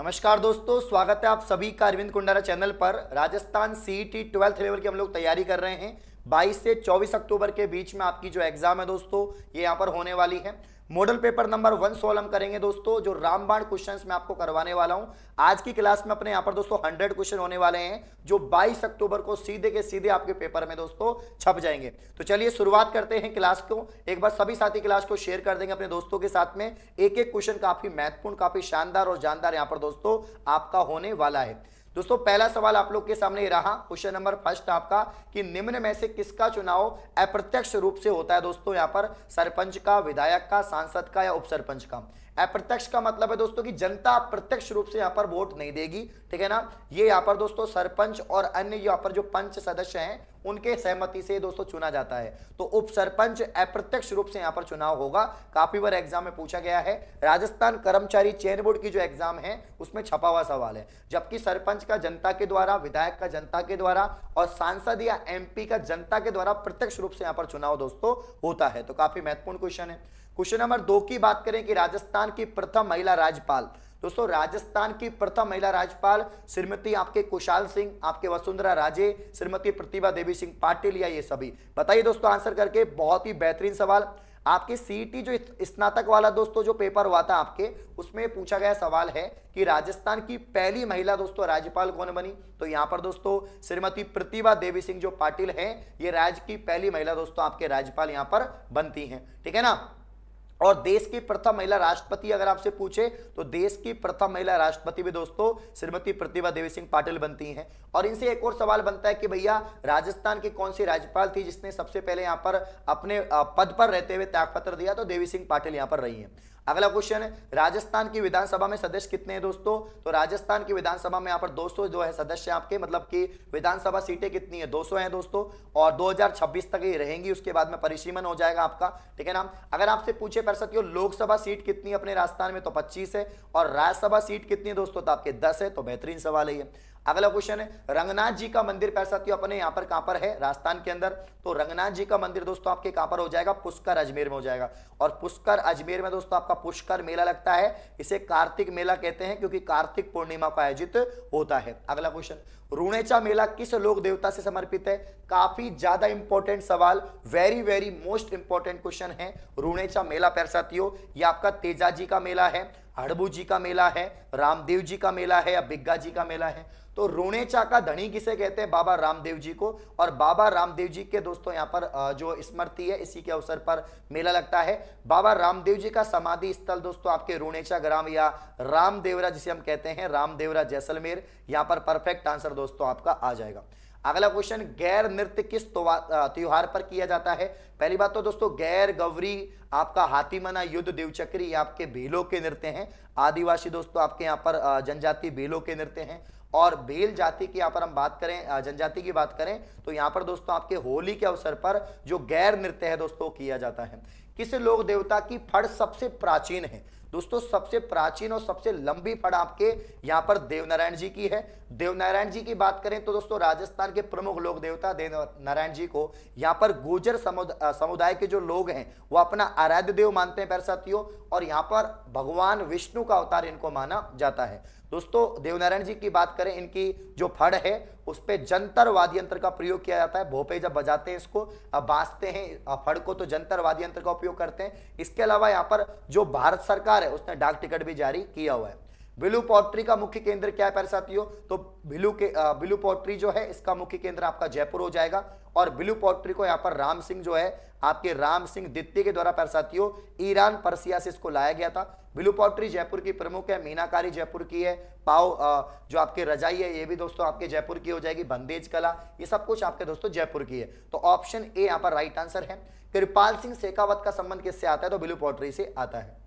नमस्कार दोस्तों स्वागत है आप सभी का अरविंद कुंडारा चैनल पर Rajasthan T e twelfth level की हम लोग तैयारी कर रहे हैं 22 से 24 अक्टूबर के बीच में आपकी जो एग्ज़ाम है दोस्तों ये यहाँ पर होने वाली है model paper number one solve हम करेंगे दोस्तों जो रामबाण क्वेश्चंस मैं आपको करवाने वाला हूं आज की क्लास में अपने यहां पर दोस्तों 100 क्वेश्चन होने वाले हैं जो 22 अक्टूबर को सीधे के सीधे आपके पेपर में दोस्तों छप जाएंगे तो चलिए शुरुआत करते हैं क्लास को एक बार सभी साथी क्लास को शेयर कर देंगे अपने दोस्तों के साथ में एक एक क्वेश्चन काफी महत्वपूर्ण काफी शानदार और जानदार यहाँ पर दोस्तों आपका होने वाला है दोस्तों पहला सवाल आप लोग के सामने रहा क्वेश्चन नंबर फर्स्ट आपका कि निम्न में से किसका चुनाव अप्रत्यक्ष रूप से होता है दोस्तों यहाँ पर सरपंच का विधायक का सांसद का या उपसरपंच का अप्रत्यक्ष का मतलब है दोस्तों कि जनता प्रत्यक्ष रूप से यहाँ पर वोट नहीं देगी ठीक है ना ये यहाँ पर दोस्तों सरपंच और अन्य यहाँ पर जो पंच सदस्य हैं उनके सहमति से दोस्तों चुना जाता है तो उप सरपंच अप्रत्यक्ष रूप से यहाँ पर चुनाव होगा काफी बार एग्जाम में पूछा गया है राजस्थान कर्मचारी चयन बोर्ड की जो एग्जाम है उसमें छपा हुआ सवाल है जबकि सरपंच का जनता के द्वारा विधायक का जनता के द्वारा और सांसद या एमपी का जनता के द्वारा प्रत्यक्ष रूप से यहाँ पर चुनाव दोस्तों होता है तो काफी महत्वपूर्ण क्वेश्चन है क्वेश्चन नंबर दो की बात करें कि राजस्थान की प्रथम महिला राज्यपाल दोस्तों राजस्थान की प्रथम महिला राज्यपाल श्रीमती आपके कुशाल सिंह आपके वसुंधरा राजे श्रीमती प्रतिभा देवी सिंह पाटिल या ये सभी बताइए दोस्तों आंसर करके बहुत ही बेहतरीन सवाल आपके सीटी जो स्नातक वाला दोस्तों जो पेपर हुआ था आपके उसमें पूछा गया सवाल है कि राजस्थान की पहली महिला दोस्तों राज्यपाल कौन बनी तो यहां पर दोस्तों श्रीमती प्रतिभा देवी सिंह जो पाटिल हैं ये राज्य की पहली महिला दोस्तों आपके राज्यपाल यहां पर बनती हैं ठीक है ना और देश की प्रथम महिला राष्ट्रपति अगर आपसे पूछे तो देश की प्रथम महिला राष्ट्रपति भी दोस्तों श्रीमती प्रतिभा देवी सिंह पाटिल बनती हैं और इनसे एक और सवाल बनता है कि भैया राजस्थान की कौन सी राज्यपाल थी जिसने सबसे पहले यहाँ पर अपने पद पर रहते हुए त्यागपत्र दिया तो देवी सिंह पाटिल यहाँ पर रही हैं अगला क्वेश्चन है राजस्थान की विधानसभा में सदस्य कितने हैं दोस्तों तो राजस्थान की विधानसभा में यहाँ पर 200 जो है सदस्य आपके मतलब कि विधानसभा सीटें कितनी है 200 हैं दोस्तों और 2026 तक ये रहेंगी उसके बाद में परिसीमन हो जाएगा आपका ठीक है ना अगर आपसे पूछे पर सकते हो लोकसभा सीट कितनी है अपने राजस्थान में तो पच्चीस है और राज्यसभा सीट कितनी है दोस्तों तो आपके दस है तो बेहतरीन सवाल है अगला क्वेश्चन है रंगनाथ जी का मंदिर पैर साथियों अपने यहाँ पर कहां पर है राजस्थान के अंदर तो रंगनाथ जी का मंदिर दोस्तों आपके कहां पर हो जाएगा पुष्कर अजमेर में हो जाएगा और पुष्कर अजमेर में दोस्तों आपका पुष्कर मेला लगता है इसे कार्तिक मेला कहते हैं क्योंकि कार्तिक पूर्णिमा को आयोजित होता है अगला क्वेश्चन रूणेचा मेला किस लोक देवता से समर्पित है काफी ज्यादा इंपॉर्टेंट सवाल very very most important question है रूणेचा मेला पैर साथियों यह आपका तेजाजी का मेला है हड़बू जी का मेला है रामदेव जी का मेला है या बिग्गा जी का मेला है तो रोणेचा का धनी किसे कहते हैं बाबा रामदेव जी को और बाबा रामदेव जी के दोस्तों यहाँ पर जो स्मृति है इसी के अवसर पर मेला लगता है बाबा रामदेव जी का समाधि स्थल दोस्तों आपके रोणेचा ग्राम या रामदेवरा जिसे हम कहते हैं रामदेवरा जैसलमेर यहाँ पर परफेक्ट आंसर दोस्तों आपका आ जाएगा अगला क्वेश्चन गैर नृत्य किस त्योहार पर किया जाता है पहली बात तो दोस्तों गैर गवरी आपका हाथी मना युद्ध देवचक्री आपके भेलों के नृत्य हैं आदिवासी दोस्तों आपके यहाँ पर जनजाति भेलों के नृत्य हैं और भेल जाति की यहाँ पर हम बात करें जनजाति की बात करें तो यहाँ पर दोस्तों आपके होली के अवसर पर जो गैर नृत्य है दोस्तों किया जाता है किस लोक देवता की फड़ सबसे प्राचीन है दोस्तों सबसे प्राचीन और सबसे लंबी फड़ आपके यहाँ पर देवनारायण जी की है देवनारायण जी की बात करें तो दोस्तों राजस्थान के प्रमुख लोक देवता देव नारायण जी को यहाँ पर गुर्जर समुदाय के जो लोग हैं वो अपना आराध्य देव मानते हैं पैर साथियों और यहाँ पर भगवान विष्णु का अवतार इनको माना जाता है दोस्तों देवनारायण जी की बात करें इनकी जो फड़ है उस पर जंतर वाद्य यंत्र का प्रयोग किया जाता है भोपे जब बजाते हैं इसको बांसते हैं फड़ को तो जंतर वाद्य यंत्र का उपयोग करते हैं इसके अलावा यहाँ पर जो भारत सरकार है उसने डाक टिकट भी जारी किया हुआ है बिलू पोर्ट्री का मुख्य केंद्र क्या है प्यारे साथियों तो बिलू के बिलू पोर्ट्री जो है इसका मुख्य केंद्र आपका जयपुर हो जाएगा और बिलू पोर्ट्री को यहाँ पर राम सिंह जो है आपके राम सिंह दित्य के द्वारा प्यारे साथियों ईरान परसिया से इसको लाया गया था बिलू पोर्ट्री जयपुर की प्रमुख है मीनाकारी जयपुर की है पाव जो आपके रजाई है ये भी दोस्तों आपके जयपुर की हो जाएगी बंदेज कला ये सब कुछ आपके दोस्तों जयपुर की है तो ऑप्शन ए यहाँ पर राइट आंसर है कृपाल सिंह शेखावत का संबंध किससे आता है तो बिलू पोर्ट्री से आता है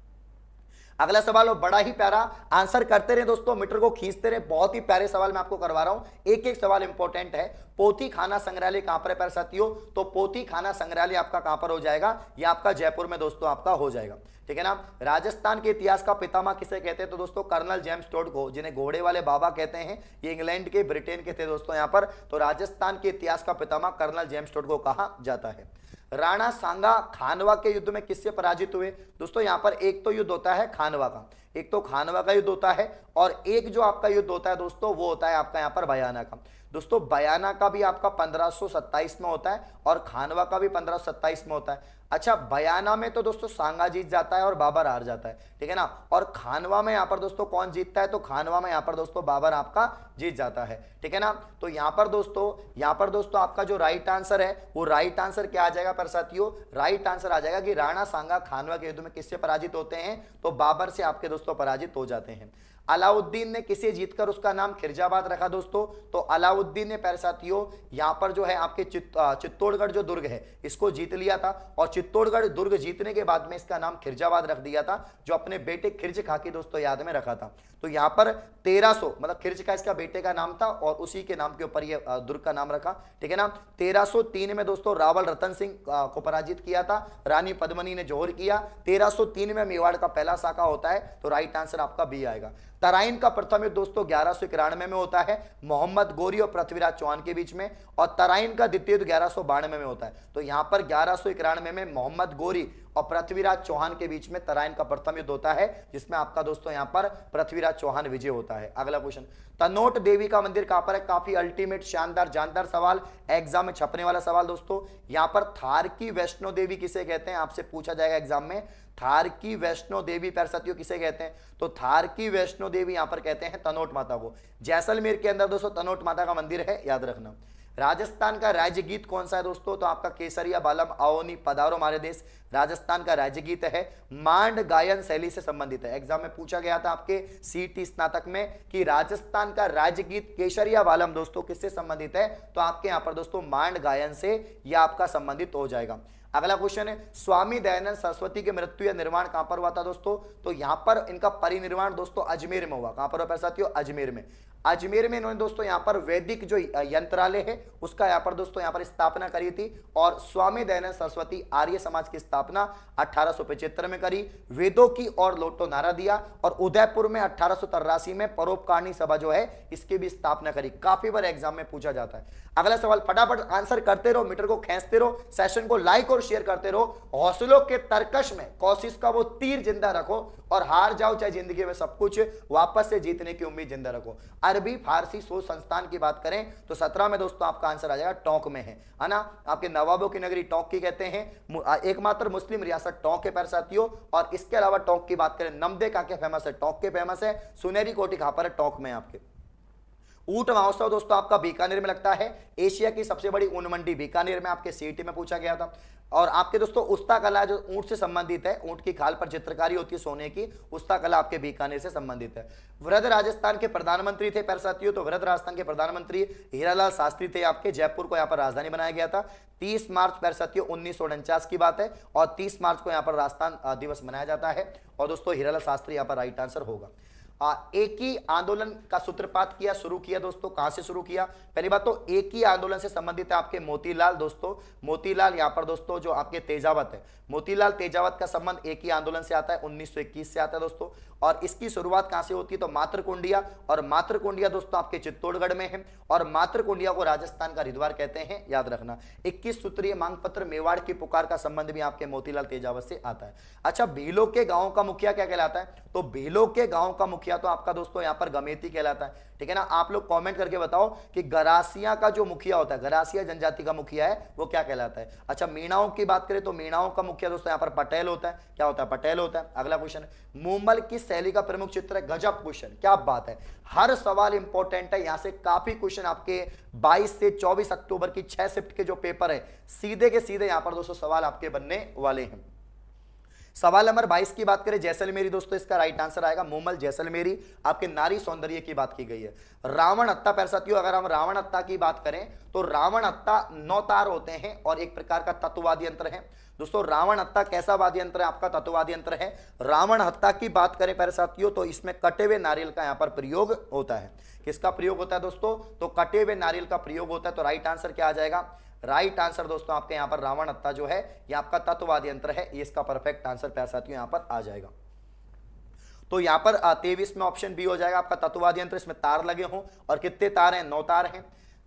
अगला सवाल हो बड़ा ही प्यारा आंसर करते रहे दोस्तों मीटर को खींचते रहे बहुत ही प्यारे सवाल मैं आपको करवा रहा हूं एक एक सवाल इंपॉर्टेंट है पोथी खाना संग्रहालय कहां पर प्यारे साथियों तो पोथी खाना संग्रहालय आपका कहां पर हो जाएगा ये आपका जयपुर में दोस्तों आपका हो जाएगा ठीक है ना राजस्थान के इतिहास का पितामा किसे कहते हैं तो दोस्तों कर्नल जेम्स टोड को जिन्हें घोड़े वाले बाबा कहते हैं ये इंग्लैंड के ब्रिटेन के थे दोस्तों यहां पर तो राजस्थान के इतिहास का पितामा कर्नल जेम्स टोड को कहा जाता है राणा सांगा खानवा के युद्ध में किससे पराजित हुए दोस्तों यहां पर एक तो युद्ध होता है खानवा का एक तो खानवा का युद्ध होता है और एक जो आपका युद्ध होता है दोस्तों वो होता है आपका यहाँ पर बयाना का दोस्तों बयाना का भी आपका 1527 में होता है और खानवा का भी 1527 में होता है अच्छा बयाना में तो दोस्तों सांगा जीत जाता है और बाबर हार जाता है ठीक है ना और खानवा में यहाँ पर दोस्तों कौन जीतता है तो खानवा में यहाँ पर दोस्तों बाबर आपका जीत जाता है ठीक है ना तो यहाँ पर दोस्तों यहाँ पर दोस्तों आपका जो राइट आंसर है वो राइट आंसर क्या आ जाएगा पर साथियों राइट आंसर आ जाएगा कि राणा सांगा खानवा के युद्ध में किससे पराजित होते हैं तो बाबर से आपके दोस्तों पराजित हो जाते हैं अलाउद्दीन ने किसे जीतकर उसका नाम खिरजाबाद रखा दोस्तों तो अलाउद्दीन ने पैर साथियों यहाँ पर जो है आपके चित, चित्तौड़गढ़ जो दुर्ग है इसको जीत लिया था और चित्तौड़गढ़ दुर्ग जीतने के बाद में इसका नाम खिरजाबाद रख दिया था जो अपने बेटे खिरज खाके दोस्तों याद में रखा था तो यहां पर 1300 मतलब खिर्च का इसका बेटे का नाम था और उसी के नाम के ऊपर ये दुर्ग का नाम रखा ठीक है ना 1303 में दोस्तों रावल रतन सिंह को पराजित किया था रानी पद्मनी ने जोहर किया 1303 में मेवाड़ का पहला शाखा होता है तो राइट आंसर आपका बी आएगा तराइन का प्रथम युद्ध दोस्तों ग्यारह सौ इक्यानवे में होता है मोहम्मद गोरी और पृथ्वीराज चौहान के बीच में और तराइन का द्वितीय युद्ध ग्यारह सौ बानवे में होता है तो यहां पर ग्यारह सौ इक्यानवे में मोहम्मद गोरी और पृथ्वीराज चौहान के बीच में तराइन का प्रथम युद्ध होता है जिसमें आपका दोस्तों यहां पर पृथ्वीराज चौहान विजय होता है अगला क्वेश्चन तनोट देवी का मंदिर कहां पर है काफी अल्टीमेट शानदार जानदार सवाल एग्जाम में छपने वाला सवाल दोस्तों यहां पर थार की वैष्णो देवी किसे कहते हैं आपसे पूछा जाएगा एग्जाम में थार की वैष्णो देवी पैरसतियों किसे कहते हैं तो थार की वैष्णो देवी यहां पर कहते हैं तनोट माता को जैसलमेर के अंदर दोस्तों तनोट माता का मंदिर है याद रखना राजस्थान का राज्य गीत कौन सा है दोस्तों तो आपका केसरिया बालम आओनी पदारो मारे देश राजस्थान का राज्य गीत है मांड गायन शैली से संबंधित है एग्जाम में पूछा गया था आपके सीटी स्नातक में कि राजस्थान का राज्य गीत केसरिया बालम दोस्तों किससे संबंधित है तो आपके यहाँ पर दोस्तों मांड गायन से यह आपका संबंधित हो जाएगा अगला क्वेश्चन है स्वामी दयानंद सरस्वती के मृत्यु या निर्माण कहां पर हुआ था दोस्तों तो यहां पर इनका परिनिर्वाण दोस्तों अजमेर में हुआ कहां पर हुआ साथियों तो अजमेर में अजमेर में इन्होंने दोस्तों यहाँ पर वैदिक जो यंत्रालय है उसका यहाँ पर दोस्तों यहाँ पर स्थापना करी थी और स्वामी दयानंद सरस्वती आर्य समाज की स्थापना अठारह में करी वेदों की और लोटो नारा दिया और उदयपुर में अठारह में परोपकारिणी सभा जो है इसकी भी स्थापना करी काफी बार एग्जाम में पूछा जाता है अगला सवाल फटाफट आंसर करते रहो मीटर को खेचते रहो सेशन को लाइक और शेयर करते रहो हौसलों के तर्कश में कोशिश का वो तीर जिंदा रखो और हार जाओ चाहे जिंदगी में सब कुछ वापस से जीतने की उम्मीद जिंदा रखो अरबी फारसी सोच संस्थान की बात करें तो सत्रह में दोस्तों आपका आंसर आ जाएगा टोंक में है ना आपके नवाबों की नगरी टोंक की कहते हैं एकमात्र मुस्लिम रियासत टोंक के पर साथियों और इसके अलावा टोंक की बात करें नमदे का क्या फेमस है टोंक के फेमस है सुनहरी कोटी खापर है टोंक में आपके ऊट महोत्सव दोस्तों आपका बीकानेर में लगता है एशिया की सबसे बड़ी ऊन मंडी बीकानेर में आपके सीटी e में पूछा गया था और आपके दोस्तों उस्ता कला जो ऊंट से संबंधित है ऊंट की खाल पर चित्रकारी होती है सोने की उस्ता कला आपके बीकानेर से संबंधित है वृद्ध राजस्थान के प्रधानमंत्री थे पैरसाथियों तो वृद्ध राजस्थान के प्रधानमंत्री हीरालाल शास्त्री थे आपके जयपुर को यहाँ पर राजधानी बनाया गया था 30 मार्च पैरसाथियों उन्नीस की बात है और तीस मार्च को यहाँ पर राजस्थान दिवस मनाया जाता है और दोस्तों हीरालाल शास्त्री यहाँ पर राइट आंसर होगा आ, एक ही आंदोलन का सूत्रपात किया शुरू किया दोस्तों कहां से शुरू किया पहली बात तो एक ही आंदोलन से संबंधित है आपके मोतीलाल दोस्तों मोतीलाल यहां पर दोस्तों जो आपके तेजावत है मोतीलाल तेजावत का संबंध एक ही आंदोलन से आता है 1921 से आता है दोस्तों और इसकी शुरुआत कहां से होती है तो मातृकुंडिया और मातृकुंडिया दोस्तों आपके चित्तौड़गढ़ में है और मातृकुंडिया को राजस्थान का हरिद्वार कहते हैं याद रखना इक्कीस सूत्रीय मांग पत्र मेवाड़ की पुकार का संबंध भी आपके मोतीलाल तेजावत से आता है अच्छा भीलो के गाँव का मुखिया क्या कहलाता है तो भीलो के गाँव का मुखिया तो आपका दोस्तों यहाँ पर गमेती कहलाता है ठीक है ना आप लोग कॉमेंट करके बताओ कि गरासिया का जो मुखिया होता है गरासिया जनजाति का मुखिया है वो क्या कहलाता है अच्छा मीणाओं की बात करें तो मीणाओं का मुखिया दोस्तों यहाँ पर पटेल होता है क्या होता है पटेल होता है अगला क्वेश्चन मुंबल किस शैली का प्रमुख चित्र है गजब क्वेश्चन क्या बात है हर सवाल इंपॉर्टेंट है यहां से काफी क्वेश्चन आपके 22 से 24 अक्टूबर की छह शिफ्ट के जो पेपर है सीधे के सीधे यहां पर दोस्तों सवाल आपके बनने वाले हैं सवाल नंबर 22 की बात करें जैसलमेरी दोस्तों इसका राइट आंसर आएगा मोमल जैसलमेरी आपके नारी सौंदर्य की बात की गई है रावण अत्ता पैर साथियों अगर हम रावण अत्ता की बात करें तो रावण अत्ता नौतार होते हैं और एक प्रकार का तत्ववादी यंत्र है दोस्तों रावण हत्या कैसा वाद्य यंत्र है आपका तत्ववाद यंत्र है रावण हत्या की बात करें पहले साथियों तो इसमें कटे हुए नारियल का यहाँ पर प्रयोग होता है किसका प्रयोग होता है दोस्तों तो कटे हुए नारियल का प्रयोग होता है तो राइट आंसर क्या आ जाएगा राइट आंसर दोस्तों आपके यहाँ पर रावण हत्या जो है ये आपका तत्ववाद यंत्र है ये इसका परफेक्ट आंसर प्यार साथियों यहाँ पर आ जाएगा तो यहाँ पर तेवीस में ऑप्शन बी हो जाएगा आपका तत्ववाद यंत्र इसमें तार लगे हों और कितने तार हैं नौ तार हैं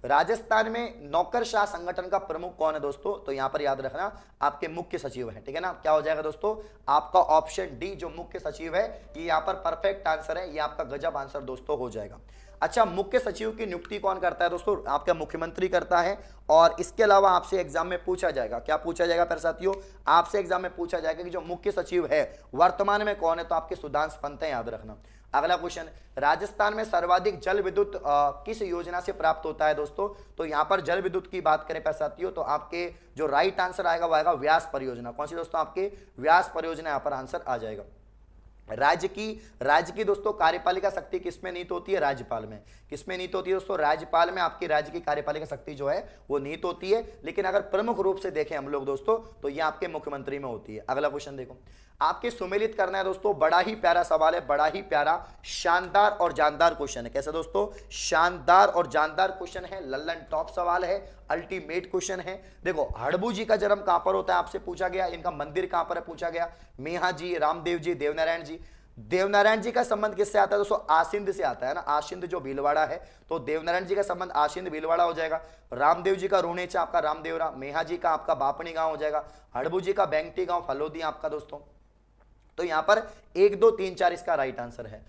राजस्थान में नौकरशाह संगठन का प्रमुख कौन है दोस्तों तो यहां पर याद रखना आपके मुख्य सचिव है ठीक है ना क्या हो जाएगा दोस्तों आपका ऑप्शन डी जो मुख्य सचिव है ये यहां पर परफेक्ट आंसर है ये आपका गजब आंसर दोस्तों हो जाएगा अच्छा मुख्य सचिव की नियुक्ति कौन करता है दोस्तों आपका मुख्यमंत्री करता है और इसके अलावा आपसे एग्जाम में पूछा जाएगा क्या पूछा जाएगा फिर साथियों आपसे एग्जाम में पूछा जाएगा कि जो मुख्य सचिव है वर्तमान में कौन है तो आपके सुधांश पंत है याद रखना अगला क्वेश्चन राजस्थान में सर्वाधिक जल विद्युत किस योजना से प्राप्त होता है दोस्तों तो यहां पर जल विद्युत की बात करें पैसातियों तो आपके जो राइट आंसर आएगा वो आएगा व्यास परियोजना कौन सी दोस्तों आपके व्यास परियोजना यहां पर आंसर आ जाएगा राज्य की राज्य की दोस्तों कार्यपालिका शक्ति किसमें नीत होती है राज्यपाल में किसमें नीत होती है दोस्तों राज्यपाल में आपकी राज्य की कार्यपालिका शक्ति जो है वो नीत होती है लेकिन अगर प्रमुख रूप से देखें हम लोग दोस्तों तो ये आपके मुख्यमंत्री में होती है अगला क्वेश्चन देखो आपके सुमेलित करना है दोस्तों बड़ा ही प्यारा सवाल है बड़ा ही प्यारा शानदार और जानदार क्वेश्चन है कैसे दोस्तों शानदार और जानदार क्वेश्चन है लल्लन टॉप सवाल है अल्टीमेट क्वेश्चन है देखो हड़बू जी का जन्म कहां पर होता है आपसे पूछा गया इनका मंदिर कहां पर है पूछा गया मेहा जी रामदेव जी देवनारायण जी देवनारायण जी का संबंध किससे आता है दोस्तों आसिंद से आता है ना आशिंद जो भीलवाड़ा है तो देवनारायण जी का संबंध आशिंद भीलवाड़ा हो जाएगा रामदेव जी का रोनेचा आपका रामदेवरा मेहा जी का आपका बापनी गांव हो जाएगा हड़बू जी का बैंकटी गांव फलोदी आपका दोस्तों तो यहां पर एक दो तीन चार इसका राइट आंसर है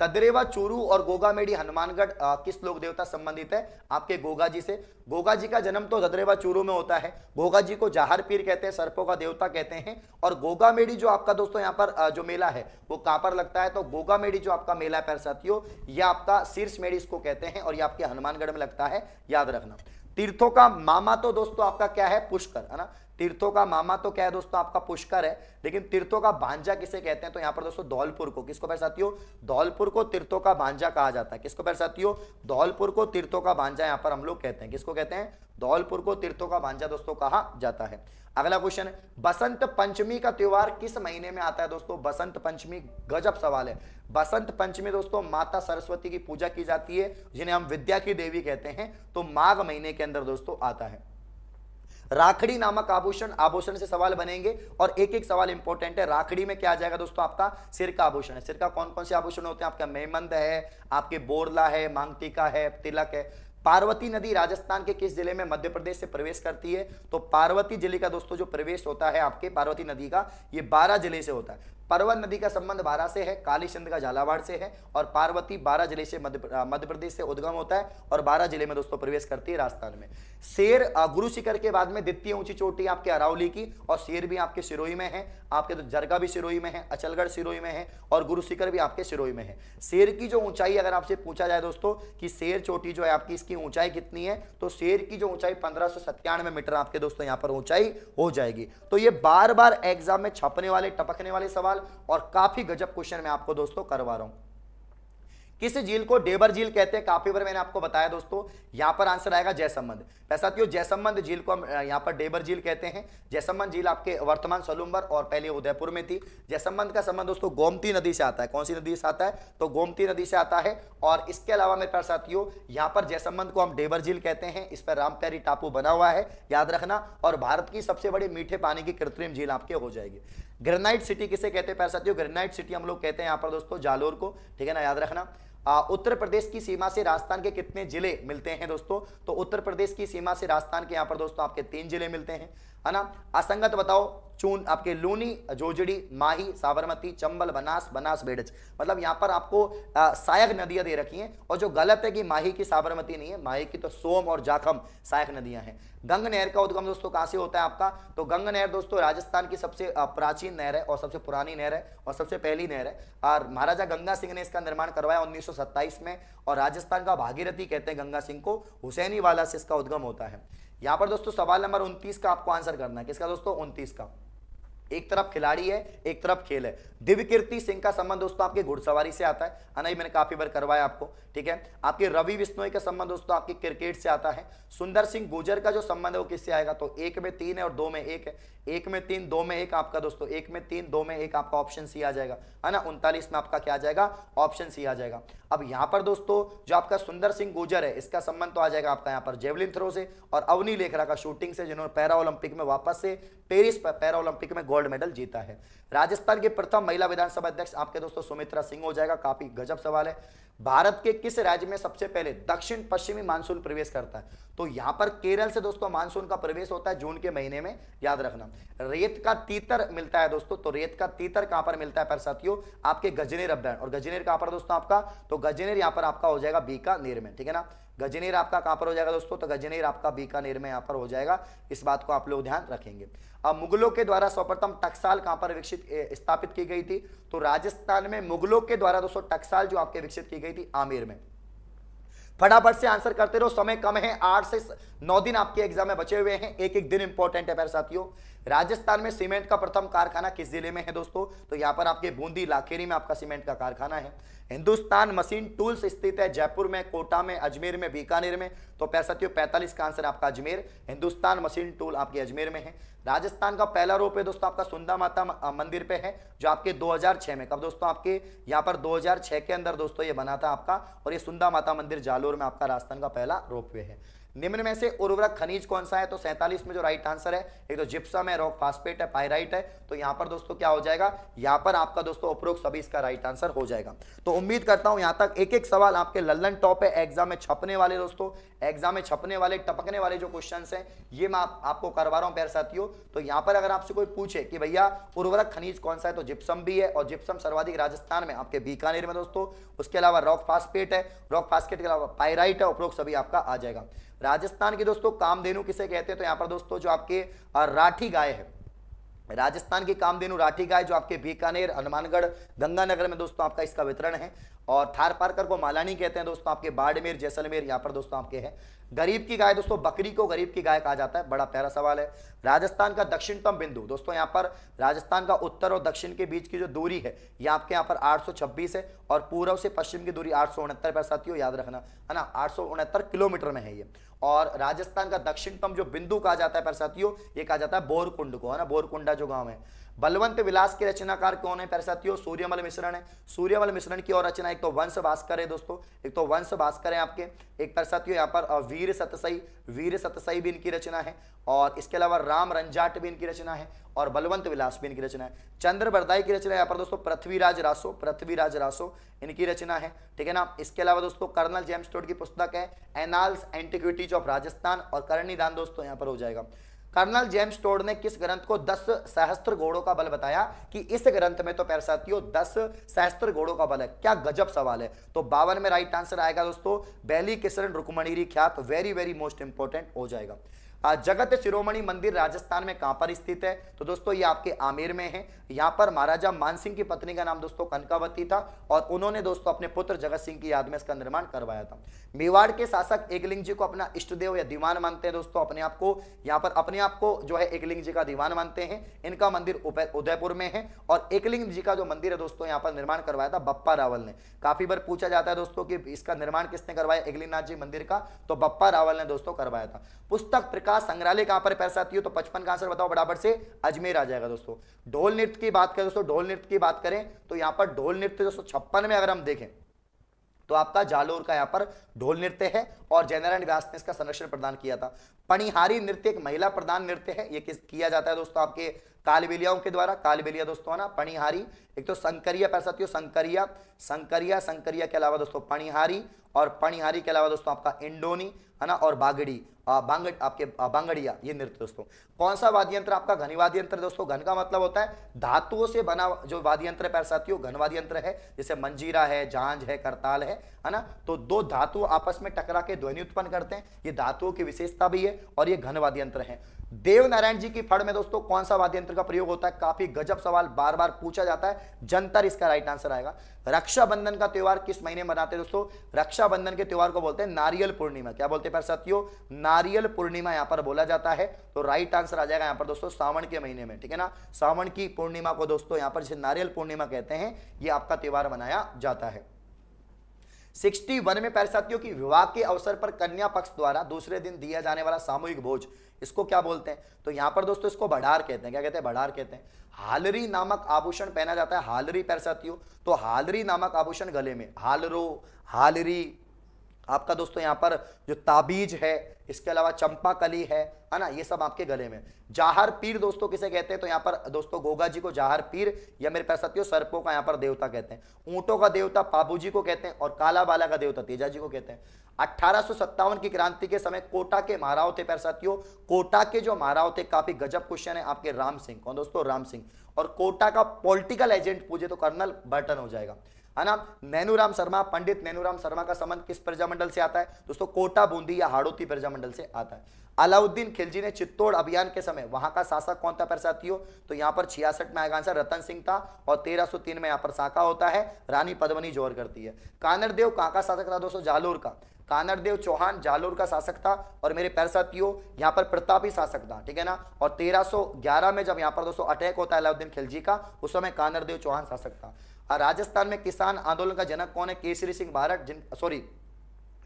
ददरेवा चूरू और गोगा मेडी हनुमानगढ़ किस लोक देवता संबंधित है आपके गोगा जी से गोगा जी का जन्म तो ददरेवा चूरू में होता है गोगा जी को जाहर पीर कहते हैं सर्पों का देवता कहते हैं और गोगा मेडी जो आपका दोस्तों यहाँ पर जो मेला है वो कहाँ पर लगता है तो गोगा मेडी जो आपका मेला है पैर साथियों यह आपका शीर्ष मेडी इसको कहते हैं और ये आपके हनुमानगढ़ में लगता है याद रखना तीर्थों का मामा तो दोस्तों आपका क्या है पुष्कर है ना तीर्थों का मामा तो क्या है दोस्तों आपका पुष्कर है लेकिन तीर्थों का भांजा किसे कहते हैं तो यहाँ पर दोस्तों धौलपुर को किसको पर साथियों धौलपुर को तीर्थों का भांजा कहा जाता है किसको पर साथियों धौलपुर को तीर्थों का भांजा यहाँ पर हम लोग कहते हैं किसको कहते हैं धौलपुर को तीर्थों का भांजा दोस्तों कहा जाता है अगला क्वेश्चन है बसंत पंचमी का त्यौहार किस महीने में आता है दोस्तों बसंत पंचमी गजब सवाल है बसंत पंचमी दोस्तों माता सरस्वती की पूजा की जाती है जिन्हें हम विद्या की देवी कहते हैं तो माघ महीने के अंदर दोस्तों आता है राखड़ी नामक आभूषण आभूषण से सवाल बनेंगे और एक एक सवाल इंपॉर्टेंट है राखड़ी में क्या आ जाएगा दोस्तों आपका सिर का आभूषण है सिर का कौन कौन से आभूषण होते हैं आपका मेमंद है आपके बोरला है मांगटीका है तिलक है पार्वती नदी राजस्थान के किस जिले में मध्य प्रदेश से प्रवेश करती है तो पार्वती जिले का दोस्तों जो प्रवेश होता है आपके पार्वती नदी का ये बारह जिले से होता है परवन नदी का संबंध बारह से है कालीचंद का झालावाड़ से है और पार्वती बारह जिले से मध्य प्रदेश से उद्गम होता है और बारह जिले में दोस्तों प्रवेश करती है राजस्थान में शेर गुरु शिखर के बाद में द्वितीय ऊंची चोटी आपके अरावली की और शेर भी आपके सिरोही में है आपके तो जरगा भी सिरोही में है अचलगढ़ सिरोही में है और गुरु शिखर भी आपके सिरोही में है शेर की जो ऊंचाई अगर आपसे पूछा जाए दोस्तों कि शेर चोटी जो है आपकी इसकी ऊंचाई कितनी है तो शेर की जो ऊंचाई पंद्रह मीटर आपके दोस्तों यहाँ पर ऊंचाई हो जाएगी तो ये बार बार एग्जाम में छपने वाले टपकने वाले सवाल सवाल और काफी गजब क्वेश्चन मैं आपको दोस्तों करवा रहा हूं किस झील को डेबर झील कहते हैं काफी बार मैंने आपको बताया दोस्तों यहां पर आंसर आएगा जयसंबंध साथियों जयसंबंध झील को हम यहां पर डेबर झील कहते हैं जयसंबंध झील आपके वर्तमान सलूम्बर और पहले उदयपुर में थी जयसंबंध का संबंध दोस्तों गोमती नदी से आता है कौन सी नदी से आता है तो गोमती नदी से आता है और इसके अलावा मेरे पास साथियों यहाँ पर जयसंबंध को हम डेबर झील कहते हैं इस पर रामप्यारी टापू बना हुआ है याद रखना और भारत की सबसे बड़ी मीठे पानी की कृत्रिम झील आपके हो जाएगी ग्रेनाइट सिटी किसे कहते हैं प्यार साथियों ग्रेनाइट सिटी हम लोग कहते हैं यहाँ पर दोस्तों जालोर को ठीक है ना याद रखना आ, उत्तर प्रदेश की सीमा से राजस्थान के कितने जिले मिलते हैं दोस्तों तो उत्तर प्रदेश की सीमा से राजस्थान के यहाँ पर दोस्तों आपके तीन जिले मिलते हैं है ना असंगत बताओ चून आपके लूनी जोजड़ी माही साबरमती चंबल बनास बनास बेडज मतलब यहाँ पर आपको आ, सायक नदियां दे रखी हैं और जो गलत है कि माही की साबरमती नहीं है माही की तो सोम और जाखम सायक नदियां हैं गंग नहर का उद्गम दोस्तों कहाँ से होता है आपका तो गंग नहर दोस्तों राजस्थान की सबसे प्राचीन नहर है और सबसे पुरानी नहर है और सबसे पहली नहर है और महाराजा गंगा सिंह ने इसका निर्माण करवाया उन्नीस में और राजस्थान का भागीरथी कहते हैं गंगा सिंह को हुसैनी वाला से इसका उद्गम होता है यहां पर दोस्तों सवाल नंबर उन्तीस का आपको आंसर करना है किसका दोस्तों उनतीस का एक तरफ खिलाड़ी है एक तरफ खेल है दिव्य कीर्ति सिंह का संबंध दोस्तों आपके घुड़सवारी से आता है अनई मैंने काफी बार करवाया आपको ठीक है आपके रवि विश्नोई का संबंध दोस्तों आपके क्रिकेट से आता है सुंदर सिंह गुजर का जो संबंध है वो किससे आएगा तो एक में तीन है और दो में एक है एक में तीन दो में एक आपका दोस्तों एक में तीन दो में एक आपका ऑप्शन सी आ जाएगा है ना उनतालीस में आपका क्या आ जाएगा ऑप्शन सी आ जाएगा अब यहाँ पर दोस्तों जो आपका सुंदर सिंह गुजर है इसका संबंध तो आ जाएगा आपका यहाँ पर जेवलिन थ्रो से और अवनी लेखरा का शूटिंग से जिन्होंने पैरा ओलंपिक में वापस से पेरिस पैरालंपिक ओलंपिक में गोल्ड मेडल जीता है राजस्थान की प्रथम महिला विधानसभा अध्यक्ष आपके दोस्तों सुमित्रा सिंह हो जाएगा काफी गजब सवाल है भारत के किस राज्य में सबसे पहले दक्षिण पश्चिमी मानसून प्रवेश करता है तो यहां पर केरल से दोस्तों मानसून का प्रवेश होता है जून के महीने में याद रखना रेत का तीतर मिलता है दोस्तों तो रेत का तीतर कहां पर मिलता है पर साथियों आपके गजनेर अभ्यारण और गजनेर कहां पर दोस्तों आपका तो गजनेर यहां पर आपका हो जाएगा बीकानेर में ठीक है ना गजनेर आपका कहाँ पर हो जाएगा दोस्तों तो गजनेर आपका बीकानेर में यहां पर हो जाएगा इस बात को आप लोग ध्यान रखेंगे अब मुगलों के द्वारा सर्वप्रथम टक्साल कहां पर विकसित स्थापित की गई थी तो राजस्थान में मुगलों के द्वारा दोस्तों टक्साल जो आपके विकसित की गई थी आमेर में फटाफट से आंसर करते रहो समय कम है आठ से नौ दिन आपके एग्जाम में बचे हुए हैं एक एक दिन इंपॉर्टेंट है मेरे साथियों राजस्थान में सीमेंट का प्रथम कारखाना किस जिले में है दोस्तों तो यहाँ पर आपके बूंदी लाखेरी में आपका सीमेंट का कारखाना है हिंदुस्तान मशीन टूल्स स्थित है जयपुर में कोटा में अजमेर में बीकानेर में तो पैंसठियों पैंतालीस का आंसर आपका अजमेर हिंदुस्तान मशीन टूल आपके अजमेर में है राजस्थान का पहला रोप वे दोस्तों आपका सुंदा माता मंदिर पे है जो आपके 2006 में कब दोस्तों आपके यहाँ पर 2006 के अंदर दोस्तों ये बना था आपका और ये सुंदा माता मंदिर जालोर में आपका राजस्थान का पहला रोप वे है निम्न में से उर्वरक खनिज कौन सा है तो सैंतालीस में जो राइट आंसर है एक तो जिप्सम है रॉक फास्पेट है पायराइट है तो यहाँ पर दोस्तों क्या हो जाएगा यहाँ पर आपका दोस्तों उपरोक्त सभी इसका राइट आंसर हो जाएगा तो उम्मीद करता हूँ यहाँ तक एक एक सवाल आपके लल्लन टॉप है एग्जाम में छपने वाले दोस्तों एग्जाम में छपने वाले टपकने वाले जो क्वेश्चन है ये मैं आप, आपको करवा रहा हूँ प्यार साथियों तो यहाँ पर अगर आपसे कोई पूछे कि भैया उर्वरक खनिज कौन सा है तो जिप्सम भी है और जिप्सम सर्वाधिक राजस्थान में आपके बीकानेर में दोस्तों उसके अलावा रॉक फास्पेट है रॉक फास्पेट के अलावा पायराइट है उपरोक्त सभी आपका आ जाएगा राजस्थान की दोस्तों कामधेनु किसे कहते हैं तो यहाँ पर दोस्तों जो आपके राठी गाय है राजस्थान की कामधेनु राठी गाय जो आपके बीकानेर हनुमानगढ़ गंगानगर में दोस्तों आपका इसका वितरण है और थार पारकर को मालानी कहते हैं दोस्तों आपके बाड़मेर जैसलमेर यहाँ पर दोस्तों आपके हैं गरीब की गाय दोस्तों बकरी को गरीब की गाय कहा जाता है बड़ा प्यारा सवाल है राजस्थान का दक्षिणतम बिंदु दोस्तों यहाँ पर राजस्थान का उत्तर और दक्षिण के बीच की जो दूरी है ये आपके यहाँ पर आठ है और पूर्व से पश्चिम की दूरी आठ सौ पर साथियों याद रखना है ना आठ किलोमीटर में है ये और राजस्थान का दक्षिणतम जो बिंदु कहा जाता है पर साथियों ये कहा जाता है बोरकुंड को है ना बोरकुंडा जो गाँव है बलवंत विलास के रचनाकार कौन है प्यारे साथियों सूर्यमल मिश्रण है सूर्यमल मिश्रण की और रचना एक तो वंश भास्कर है दोस्तों एक तो वंश भास्कर है आपके एक प्यारे साथियों यहाँ पर वीर सतसई वीर सतसई भी इनकी रचना है और इसके अलावा राम रंजाट भी इनकी रचना है और बलवंत विलास भी इनकी रचना है चंद्र बरदाई की रचना यहाँ पर दोस्तों पृथ्वीराज रासो पृथ्वीराज रासो इनकी रचना है ठीक है ना इसके अलावा दोस्तों कर्नल जेम्स टोड की पुस्तक है एनाल्स एंटीक्विटीज ऑफ राजस्थान और करणी दान दोस्तों यहाँ पर हो जाएगा कर्नल जेम्स टोड ने किस ग्रंथ को दस सहस्त्र घोड़ों का बल बताया कि इस ग्रंथ में तो पैरसाथियों दस सहस्त्र घोड़ों का बल है क्या गजब सवाल है तो बावन में राइट आंसर आएगा दोस्तों बैली किशन रुकमणिरी ख्यात वेरी वेरी मोस्ट इंपॉर्टेंट हो जाएगा जगत शिरोमणि मंदिर राजस्थान में कहां पर स्थित है तो दोस्तों ये आपके आमेर में है यहां पर महाराजा मानसिंह की पत्नी का नाम दोस्तों कनकावती था और उन्होंने दोस्तों अपने पुत्र जगत सिंह की याद में इसका निर्माण करवाया था मेवाड़ के शासक एकलिंग जी को अपना इष्टदेव या दीवान मानते हैं दोस्तों अपने आप को यहाँ पर अपने आप को जो है एकलिंग जी का दीवान मानते हैं इनका मंदिर उदयपुर में है और एकलिंग जी का जो मंदिर है दोस्तों यहाँ पर निर्माण करवाया था बप्पा रावल ने काफी बार पूछा जाता है दोस्तों की इसका निर्माण किसने करवाया एकलिंग जी मंदिर का तो बप्पा रावल ने दोस्तों करवाया था पुस्तक प्रकाश का संग्रहालय कहां पर आती है तो पचपन का आंसर बताओ बराबर से अजमेर आ जाएगा दोस्तों ढोल नृत्य की बात करें दोस्तों ढोल नृत्य की बात करें तो यहां पर ढोल नृत्य दोस्तों छप्पन में अगर हम देखें तो आपका जालोर का यहां पर ढोल नृत्य है और जयनारायण व्यास ने इसका संरक्षण प्रदान किया था पणिहारी नृत्य एक महिला प्रधान नृत्य है ये किस किया जाता है दोस्तों आपके कालबेलियाओं के द्वारा कालबेलिया दोस्तों ना पणिहारी एक तो संकरिया पैर साथियों संकरिया संकरिया संकरिया के अलावा दोस्तों पणिहारी और पणिहारी के अलावा दोस्तों आपका इंडोनी है ना और बागड़ी बांग आपके बांगड़िया ये नृत्य दोस्तों कौन सा वाद्य यंत्र आपका घनी वाद्य यंत्र दोस्तों घन का मतलब होता है धातुओं से बना जो वाद्य यंत्र पैर साथियों घन वाद्य यंत्र है जैसे मंजीरा है जहांज है करताल है है ना तो दो धातु धातु आपस में टकरा के ध्वनि उत्पन्न करते हैं ये धातुओं की विशेषता भी है और ये घन वाद्य यंत्र है देव नारायण जी की फड़ में दोस्तों कौन सा वाद्य यंत्र का प्रयोग होता है काफी गजब सवाल बार बार पूछा जाता है जंतर इसका राइट आंसर आएगा रक्षाबंधन का त्यौहार किस महीने मनाते हैं दोस्तों रक्षाबंधन के त्यौहार को बोलते हैं नारियल पूर्णिमा क्या बोलते हैं सत्यो नारियल पूर्णिमा यहां पर बोला जाता है तो राइट आंसर आ जाएगा यहां पर दोस्तों सावन के महीने में ठीक है ना सावन की पूर्णिमा को दोस्तों यहां पर जिसे नारियल पूर्णिमा कहते हैं ये आपका त्यौहार मनाया जाता है 61 में प्यारे साथियों की विवाह के अवसर पर कन्या पक्ष द्वारा दूसरे दिन दिया जाने वाला सामूहिक भोज इसको क्या बोलते हैं तो यहाँ पर दोस्तों इसको भडार कहते हैं क्या कहते हैं भडार कहते हैं हालरी नामक आभूषण पहना जाता है हालरी पैर साथियों तो हालरी नामक आभूषण गले में हालरो हालरी आपका दोस्तों यहाँ पर जो ताबीज है इसके अलावा चंपा कली है है ना ये सब आपके गले में जाहर पीर दोस्तों किसे कहते हैं तो यहाँ पर दोस्तों गोगा जी को जाहर पीर या मेरे पास सत्यो सर्पों का यहाँ पर देवता कहते हैं ऊँटों का देवता पाबू जी को कहते हैं और काला बाला का देवता तेजा जी को कहते हैं अट्ठारह की क्रांति के समय कोटा के महाराव थे पैरसातियों कोटा के जो महाराव थे काफी गजब क्वेश्चन है आपके राम सिंह कौन दोस्तों राम सिंह और कोटा का पॉलिटिकल एजेंट पूछे तो कर्नल बर्टन हो जाएगा है ना नैनूराम शर्मा पंडित नैनूराम शर्मा का संबंध किस प्रजामंडल से आता है दोस्तों कोटा बूंदी या हाड़ोती प्रजामंडल से आता है अलाउद्दीन खिलजी ने चित्तौड़ अभियान के समय वहां का शासक कौन था परसातियों तो यहाँ पर छियासठ में आएगा आंसर रतन सिंह था और 1303 में यहाँ पर शाखा होता है रानी पद्मनी जोर करती है कानरदेव कहाँ का शासक था दोस्तों जालोर का कानरदेव चौहान जालोर का शासक था और मेरे पैरसातियों यहाँ पर प्रतापी शासक था ठीक है ना और तेरह में जब यहाँ पर दोस्तों अटैक होता है अलाउद्दीन खिलजी का उस समय कानरदेव चौहान शासक था राजस्थान में किसान आंदोलन का जनक कौन है केसरी सिंह भारत जिन सॉरी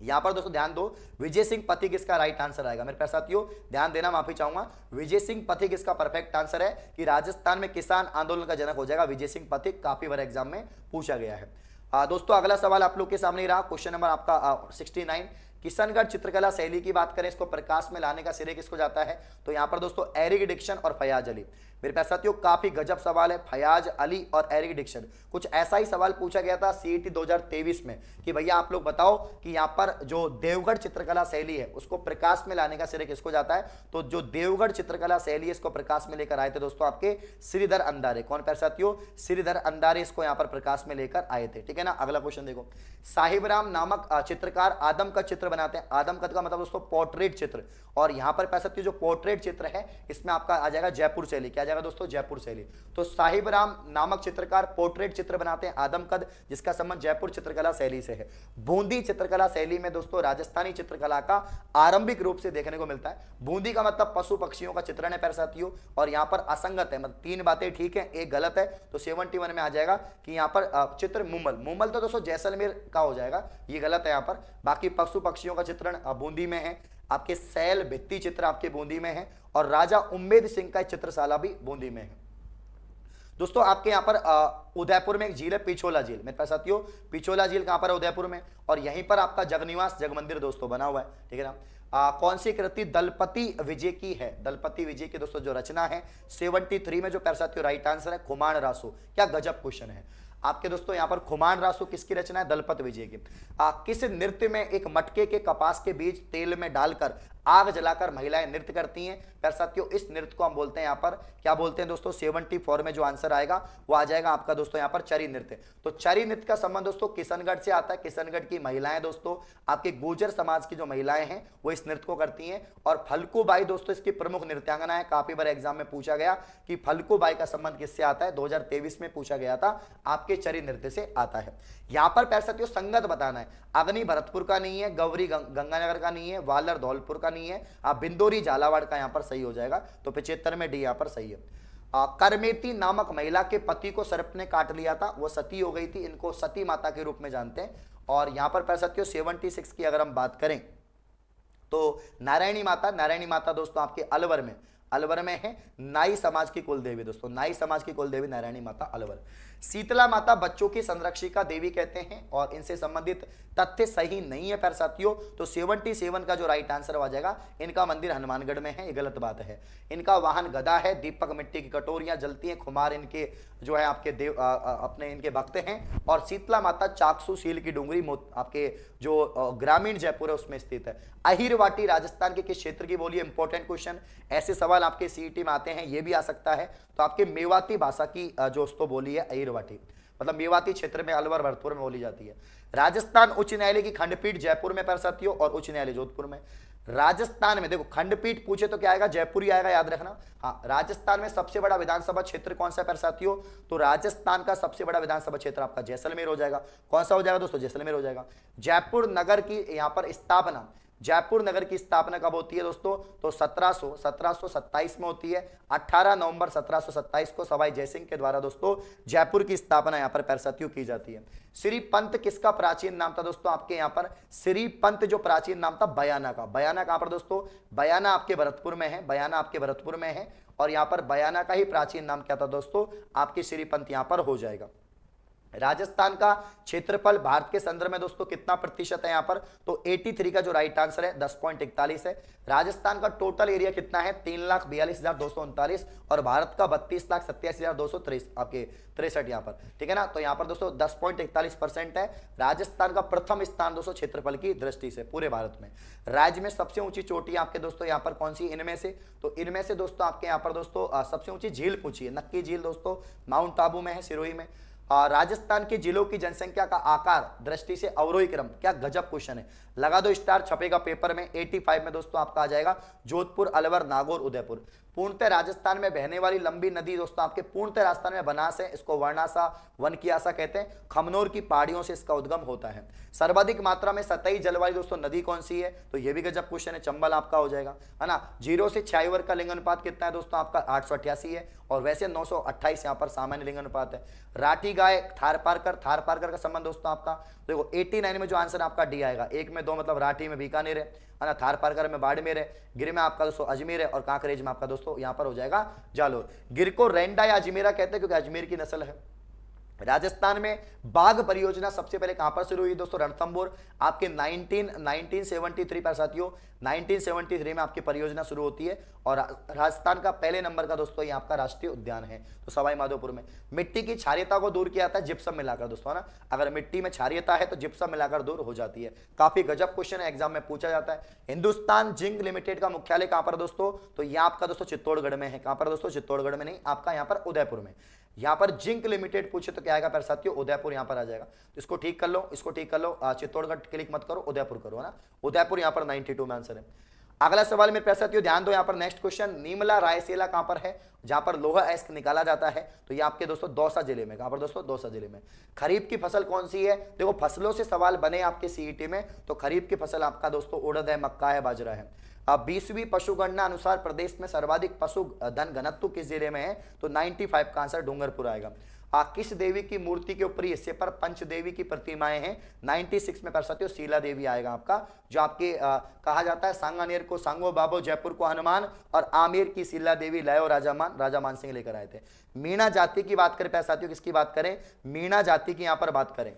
यहां पर दोस्तों ध्यान दो विजय सिंह पथिक इसका राइट आंसर आएगा मेरे प्यार साथियों ध्यान देना माफी चाहूंगा विजय सिंह पथिक इसका परफेक्ट आंसर है कि राजस्थान में किसान आंदोलन का जनक हो जाएगा विजय सिंह पथिक काफी बार एग्जाम में पूछा गया है आ, दोस्तों अगला सवाल आप लोग के सामने रहा क्वेश्चन नंबर आपका सिक्सटी नाइन किशनगढ़ चित्रकला शैली की बात करें इसको प्रकाश में लाने का सिरे किसको जाता है तो यहाँ पर दोस्तों एरिक डिक्शन और फयाज अली मेरे पास साथियों काफी गजब सवाल है फयाज अली और एरिक डिक्शन कुछ ऐसा ही सवाल पूछा गया था e सीईटी 2023 में कि भैया आप लोग बताओ कि यहाँ पर जो देवगढ़ चित्रकला शैली है उसको प्रकाश में लाने का सिरे किसको जाता है तो जो देवगढ़ चित्रकला शैली है इसको प्रकाश में लेकर आए थे दोस्तों आपके श्रीधर अंदारे कौन पैर साथियों श्रीधर अंदारे इसको यहाँ पर प्रकाश में लेकर आए थे ठीक है ना अगला क्वेश्चन देखो साहिब नामक चित्रकार आदम का चित्र बनाते हैं आदम का तो मतलब दोस्तों पोर्ट्रेट चित्र और यहाँ पर पैसा जो पोर्ट्रेट चित्र है इसमें आपका आ जाएगा जयपुर शैली क्या किया जाएगा दोस्तों जयपुर शैली तो साहिब राम नामक चित्रकार पोर्ट्रेट चित्र बनाते हैं आदमकद जिसका संबंध जयपुर चित्रकला शैली से है बूंदी चित्रकला शैली में दोस्तों राजस्थानी चित्रकला का आरंभिक रूप से देखने को मिलता है बूंदी का मतलब पशु पक्षियों का चित्रण है पैरसाथियों और यहाँ पर असंगत है मतलब तीन बातें ठीक है एक गलत है तो सेवनटी में आ जाएगा कि यहाँ पर चित्र मुमल मुमल तो दोस्तों जैसलमेर का हो जाएगा ये गलत है यहाँ पर बाकी पशु पक्षियों का चित्रण बूंदी में है आपके सैल भित्ती चित्र आपके बूंदी में है और राजा उम्मेद सिंह का चित्रशाला भी बूंदी में है दोस्तों आपके यहाँ पर उदयपुर में एक झील है पिछोला झील मेरे पास साथियों पिछोला झील कहाँ पर है उदयपुर में और यहीं पर आपका जगनिवास जग मंदिर दोस्तों बना हुआ है ठीक है ना आ, कौन सी कृति दलपति विजय की है दलपति विजय की दोस्तों जो रचना है सेवनटी थ्री में जो पैर साथियों राइट आंसर है कुमार रासो क्या गजब क्वेश्चन है आपके दोस्तों यहाँ पर खुमान रासु किसकी रचना है दलपत विजय की किस नृत्य में एक मटके के कपास के बीज तेल में डालकर आग जलाकर महिलाएं नृत्य करती हैं प्यार साथियों इस नृत्य को हम बोलते हैं यहाँ पर क्या बोलते हैं दोस्तों सेवनटी फोर में जो आंसर आएगा वो आ जाएगा आपका दोस्तों यहाँ पर चरी नृत्य तो चरी नृत्य का संबंध दोस्तों किशनगढ़ से आता है किशनगढ़ की महिलाएं दोस्तों आपके गुर्जर समाज की जो महिलाएं हैं वो इस नृत्य को करती हैं और फलकू बाई दोस्तों इसकी प्रमुख नृत्यांगना है काफी बार एग्जाम में पूछा गया कि फलकू बाई का संबंध किससे आता है दो में पूछा गया था आपके चरी नृत्य से आता है यहाँ पर पैर साथियों संगत बताना है अग्नि भरतपुर का नहीं है गौरी गंगानगर का नहीं है वालर धौलपुर का नहीं है आप बिंदोरी झालावाड़ का यहाँ पर सही हो जाएगा तो पिछहत्तर में डी यहाँ पर सही है करमेती नामक महिला के पति को सर्प ने काट लिया था वो सती हो गई थी इनको सती माता के रूप में जानते हैं और यहाँ पर पढ़ सकते हो सेवनटी सिक्स की अगर हम बात करें तो नारायणी माता नारायणी माता दोस्तों आपके अलवर में अलवर में है नाई समाज की कुल देवी दोस्तों नाई समाज की कुल देवी नारायणी माता अलवर शीतला माता बच्चों की संरक्षिका देवी कहते हैं और इनसे संबंधित तथ्य सही नहीं है पर साथियों तो सेवनटी सेवन का जो राइट आंसर आ जाएगा इनका मंदिर हनुमानगढ़ में है ये गलत बात है इनका वाहन गदा है दीपक मिट्टी की कटोरियां जलती हैं खुमार इनके जो है आपके देव आ, आ, अपने इनके भक्त हैं और शीतला माता चाकसू सील की डूंगरी आपके जो ग्रामीण जयपुर है उसमें स्थित है अहिरवाटी राजस्थान के किस क्षेत्र की बोली इंपॉर्टेंट क्वेश्चन ऐसे सवाल आपके सीई e में आते हैं ये भी आ सकता है तो आपके मेवाती भाषा की जो दोस्तों बोली है अहिरवा मेवाती मतलब मेवाती क्षेत्र में अलवर भरतपुर में बोली जाती है राजस्थान उच्च न्यायालय की खंडपीठ जयपुर में प्रसती हो और उच्च न्यायालय जोधपुर में राजस्थान में देखो खंडपीठ पूछे तो क्या आएगा जयपुर ही आएगा याद रखना हाँ राजस्थान में सबसे बड़ा विधानसभा क्षेत्र कौन सा पर साथियों तो राजस्थान का सबसे बड़ा विधानसभा क्षेत्र आपका जैसलमेर हो जाएगा कौन सा हो जाएगा दोस्तों जैसलमेर हो जाएगा जयपुर नगर की यहाँ पर स्थापना जयपुर नगर की स्थापना कब होती है दोस्तों तो 1700 1727 में होती है 18 नवंबर 1727 को सवाई जयसिंह के द्वारा दोस्तों जयपुर की स्थापना यहाँ पर पैरसतियों की जाती है श्री पंत किसका प्राचीन नाम था दोस्तों आपके यहाँ पर श्री पंत जो प्राचीन नाम था बयाना का बयाना कहाँ पर दोस्तों बयाना आपके भरतपुर में है बयाना आपके भरतपुर में है और यहाँ पर बयाना का ही प्राचीन नाम क्या था दोस्तों आपके श्री पंत यहाँ पर हो जाएगा राजस्थान का क्षेत्रफल भारत के संदर्भ में दोस्तों कितना प्रतिशत है यहां पर तो 83 का जो राइट आंसर है दस पॉइंट इकतालीस है राजस्थान का टोटल एरिया कितना है तीन लाख बयालीस हजार दो सौ उनतालीस और भारत का बत्तीस लाख सत्तासी हजार दो सौ आपके तिरसठ यहां पर ठीक है ना तो यहां पर दोस्तों दस पॉइंट इकतालीस परसेंट है राजस्थान का प्रथम स्थान दोस्तों क्षेत्रफल की दृष्टि से पूरे भारत में राज्य में सबसे ऊंची चोटी आपके दोस्तों यहाँ पर कौन सी इनमें से तो इनमें से दोस्तों आपके यहाँ पर दोस्तों सबसे ऊंची झील पूछी है नक्की झील दोस्तों माउंट आबू में है सिरोही में राजस्थान के जिलों की जनसंख्या का आकार दृष्टि से अवरोही क्रम क्या गजब क्वेश्चन है लगा दो स्टार छपेगा पेपर में 85 में दोस्तों आपका आ जाएगा जोधपुर अलवर नागौर उदयपुर पूर्णतः राजस्थान में बहने वाली लंबी नदी दोस्तों आपके पूर्णतः राजस्थान में बनास है इसको वर्णासा वन की आशा कहते हैं खमनोर की पहाड़ियों से इसका उद्गम होता है सर्वाधिक मात्रा में सतही जल वाली दोस्तों नदी कौन सी है तो यह भी गजब क्वेश्चन है चंबल आपका हो जाएगा है ना जीरो से छाईवर वर्ग का लिंग अनुपात कितना है दोस्तों आपका आठ है और वैसे नौ सौ यहाँ पर सामान्य लिंग अनुपात है राठी गाय थार पारकर थार पारकर का संबंध दोस्तों आपका देखो 89 में जो आंसर आपका डी आएगा एक में दो मतलब राठी में बीकानेर है है ना थारपारकर में बाड़मेर है गिर में आपका दोस्तों अजमेर है और कांकरेज में आपका दोस्तों यहाँ पर हो जाएगा जालोर गिर को रेंडा या अजमेरा कहते हैं क्योंकि अजमेर की नस्ल है राजस्थान में बाघ परियोजना सबसे पहले कहां पर शुरू हुई दोस्तों रणथंबोर आपके 19 1973 पर साथियों 1973 में आपकी परियोजना शुरू होती है और राजस्थान का पहले नंबर का दोस्तों यहां आपका राष्ट्रीय उद्यान है तो सवाई माधोपुर में मिट्टी की क्षारियता को दूर किया जाता है जिप्सम मिलाकर दोस्तों ना अगर मिट्टी में क्षारियता है तो जिप्सम मिलाकर दूर हो जाती है काफी गजब क्वेश्चन है एग्जाम में पूछा जाता है हिंदुस्तान जिंक लिमिटेड का मुख्यालय कहां पर दोस्तों तो यह आपका दोस्तों चित्तौड़गढ़ में है कहां पर दोस्तों चित्तौड़गढ़ में नहीं आपका यहां पर उदयपुर में यहां पर जिंक लिमिटेड पूछे तो क्या आएगा पर साथियों उदयपुर यहां पर आ जाएगा तो इसको ठीक कर लो इसको ठीक कर लो चित्तौड़गढ़ क्लिक मत करो उदयपुर करो ना उदयपुर यहां पर 92 में आंसर है अगला सवाल मेरे पैसा साथियों ध्यान दो यहाँ पर नेक्स्ट क्वेश्चन नीमला रायसेला कहाँ पर है जहाँ पर लोहा एस्क निकाला जाता है तो ये आपके दोस्तों दौसा जिले में कहाँ पर दोस्तों दौसा जिले में खरीफ की फसल कौन सी है देखो फसलों से सवाल बने आपके सीईटी e में तो खरीफ की फसल आपका दोस्तों उड़द है मक्का है बाजरा है बीसवीं पशुगणना अनुसार प्रदेश में सर्वाधिक पशु धन घनत्व किस जिले में है तो 95 का आंसर डूंगरपुर आएगा आ, किस देवी की मूर्ति के ऊपरी हिस्से पर पंच देवी की प्रतिमाएं हैं 96 में कर सकते हो शीला देवी आएगा आपका जो आपके आ, कहा जाता है सांगानेर को सांगो बाबो जयपुर को हनुमान और आमिर की शीला देवी लयो राजामान राजामान सिंह लेकर आए थे मीणा जाति की बात करें पैसा साथियों किसकी बात करें मीणा जाति की यहां पर बात करें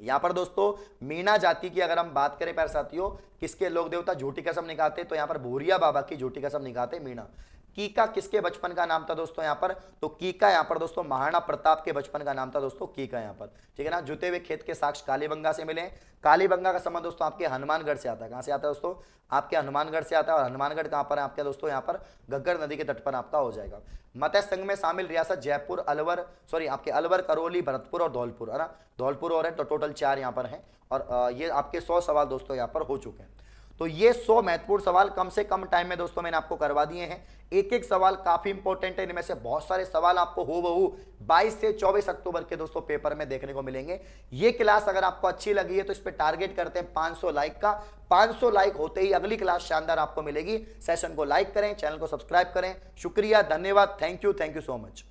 यहां पर दोस्तों मीणा जाति की अगर हम बात करें प्यार साथियों किसके लोक देवता झूठी कसम निकालते तो यहां पर भूरिया बाबा की झूठी कसम निकालते मीणा कीका किसके बचपन का नाम था दोस्तों यहाँ पर तो कीका यहाँ पर दोस्तों महाराणा प्रताप के बचपन का नाम था दोस्तों कीका यहाँ पर ठीक है ना जुते हुए खेत के साक्ष कालीबंगा से मिले कालीबंगा का संबंध दोस्तों आपके हनुमानगढ़ से आता है कहाँ से आता है दोस्तों आपके हनुमानगढ़ से आता है और हनुमानगढ़ कहाँ पर है आपके दोस्तों यहाँ पर गग्गर नदी के तट पर आपका हो जाएगा मत संघ में शामिल रियासत जयपुर अलवर सॉरी आपके अलवर करौली भरतपुर और धौलपुर है ना धौलपुर और है तो टोटल चार यहाँ पर है और ये आपके सौ सवाल दोस्तों यहाँ पर हो चुके हैं तो ये 100 महत्वपूर्ण सवाल कम से कम टाइम में दोस्तों मैंने आपको करवा दिए हैं एक एक सवाल काफी इंपॉर्टेंट है इनमें से बहुत सारे सवाल आपको हो बहू 22 से 24 अक्टूबर के दोस्तों पेपर में देखने को मिलेंगे ये क्लास अगर आपको अच्छी लगी है तो इस पर टारगेट करते हैं 500 लाइक का 500 लाइक होते ही अगली क्लास शानदार आपको मिलेगी सेशन को लाइक करें चैनल को सब्सक्राइब करें शुक्रिया धन्यवाद thank you thank you so much